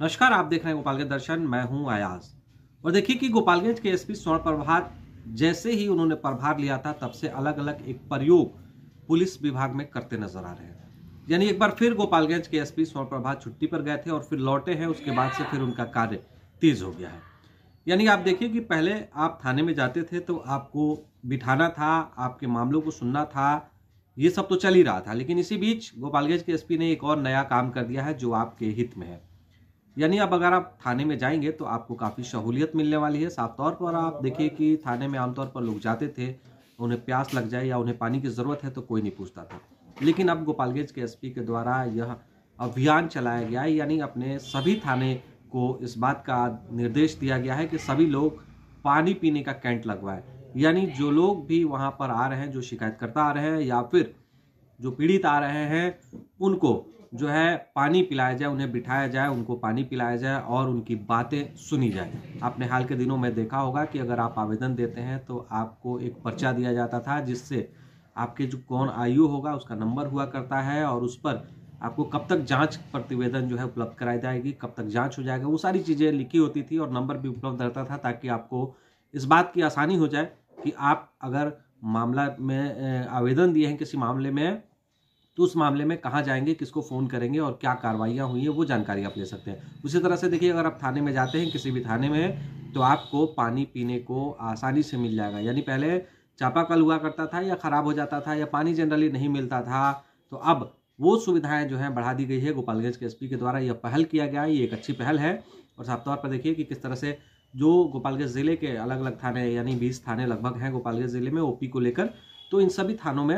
नमस्कार आप देख रहे हैं गोपालगंज दर्शन मैं हूं आयाज और देखिए कि गोपालगंज के एसपी स्वर्ण प्रभात जैसे ही उन्होंने प्रभार लिया था तब से अलग अलग एक प्रयोग पुलिस विभाग में करते नजर आ रहे हैं यानी एक बार फिर गोपालगंज के एसपी स्वर्ण प्रभात छुट्टी पर गए थे और फिर लौटे हैं उसके बाद से फिर उनका कार्य तेज हो गया है यानी आप देखिए कि पहले आप थाने में जाते थे तो आपको बिठाना था आपके मामलों को सुनना था ये सब तो चल ही रहा था लेकिन इसी बीच गोपालगंज के एसपी ने एक और नया काम कर दिया है जो आपके हित में है यानी अब अगर आप थाने में जाएंगे तो आपको काफ़ी सहूलियत मिलने वाली है साफ तौर पर आप देखिए कि थाने में आमतौर पर लोग जाते थे उन्हें प्यास लग जाए या उन्हें पानी की ज़रूरत है तो कोई नहीं पूछता था लेकिन अब गोपालगंज के एसपी के द्वारा यह अभियान चलाया गया है यानी अपने सभी थाने को इस बात का निर्देश दिया गया है कि सभी लोग पानी पीने का कैंट लगवाए यानी जो लोग भी वहाँ पर आ रहे हैं जो शिकायतकर्ता आ रहे हैं या फिर जो पीड़ित आ रहे हैं उनको जो है पानी पिलाया जाए उन्हें बिठाया जाए उनको पानी पिलाया जाए और उनकी बातें सुनी जाए आपने हाल के दिनों में देखा होगा कि अगर आप आवेदन देते हैं तो आपको एक पर्चा दिया जाता था जिससे आपके जो कौन आयु होगा उसका नंबर हुआ करता है और उस पर आपको कब तक जांच प्रतिवेदन जो है उपलब्ध कराई जाएगी कब तक जांच हो जाएगा वो सारी चीज़ें लिखी होती थी और नंबर भी उपलब्ध रहता था ताकि आपको इस बात की आसानी हो जाए कि आप अगर मामला में आवेदन दिए हैं किसी मामले में तो उस मामले में कहाँ जाएंगे किसको फ़ोन करेंगे और क्या कार्रवाइयाँ हुई हैं वो जानकारी आप ले सकते हैं उसी तरह से देखिए अगर आप थाने में जाते हैं किसी भी थाने में तो आपको पानी पीने को आसानी से मिल जाएगा यानी पहले चापाकल हुआ करता था या ख़राब हो जाता था या पानी जनरली नहीं मिलता था तो अब वो सुविधाएं जो हैं बढ़ा दी गई है गोपालगंज के एसपी के द्वारा यह पहल किया गया है ये एक अच्छी पहल है और साफ तौर पर देखिए कि किस तरह से जो गोपालगंज ज़िले के अलग अलग थाने यानी बीस थाने लगभग हैं गोपालगंज ज़िले में ओपी को लेकर तो इन सभी थानों में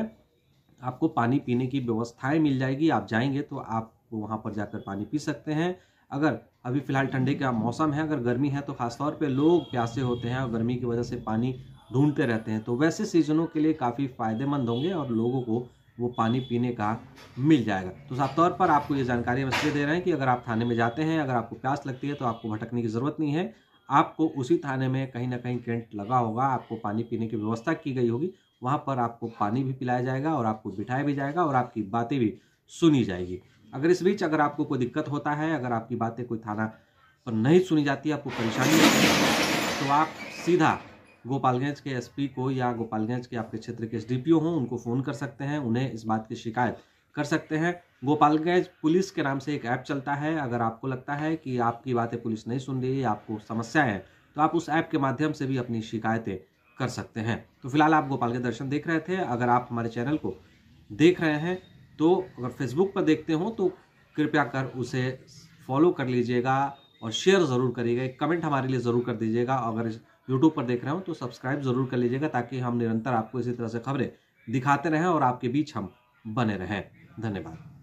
आपको पानी पीने की व्यवस्थाएं मिल जाएगी आप जाएंगे तो आप वहाँ पर जाकर पानी पी सकते हैं अगर अभी फ़िलहाल ठंडे का मौसम है अगर गर्मी है तो ख़ासतौर पर लोग प्यासे होते हैं और गर्मी की वजह से पानी ढूंढते रहते हैं तो वैसे सीजनों के लिए काफ़ी फ़ायदेमंद होंगे और लोगों को वो पानी पीने का मिल जाएगा तो साफ तौर पर आपको ये जानकारी हम इसलिए दे रहे हैं कि अगर आप थाने में जाते हैं अगर आपको प्यास लगती है तो आपको भटकने की ज़रूरत नहीं है आपको उसी थाने में कहीं ना कहीं टेंट लगा होगा आपको पानी पीने की व्यवस्था की गई होगी वहाँ पर आपको पानी भी पिलाया जाएगा और आपको बिठाया भी जाएगा और आपकी बातें भी सुनी जाएगी अगर इस बीच अगर आपको कोई दिक्कत होता है अगर आपकी बातें कोई थाना पर नहीं सुनी जाती आपको परेशानी होती है तो आप सीधा गोपालगंज के एसपी को या गोपालगंज के आपके क्षेत्र के एसडीपीओ हों उनको फ़ोन कर सकते हैं उन्हें इस बात की शिकायत कर सकते हैं गोपालगंज पुलिस के नाम से एक ऐप चलता है अगर आपको लगता है कि आपकी बातें पुलिस नहीं सुन रही है आपको समस्याएँ हैं तो आप उस ऐप के माध्यम से भी अपनी शिकायतें कर सकते हैं तो फिलहाल आप गोपाल के दर्शन देख रहे थे अगर आप हमारे चैनल को देख रहे हैं तो अगर फेसबुक पर देखते हो तो कृपया कर उसे फॉलो कर लीजिएगा और शेयर ज़रूर करिएगा एक कमेंट हमारे लिए ज़रूर कर दीजिएगा अगर यूट्यूब पर देख रहे हो तो सब्सक्राइब ज़रूर कर लीजिएगा ताकि हम निरंतर आपको इसी तरह से खबरें दिखाते रहें और आपके बीच हम बने रहें धन्यवाद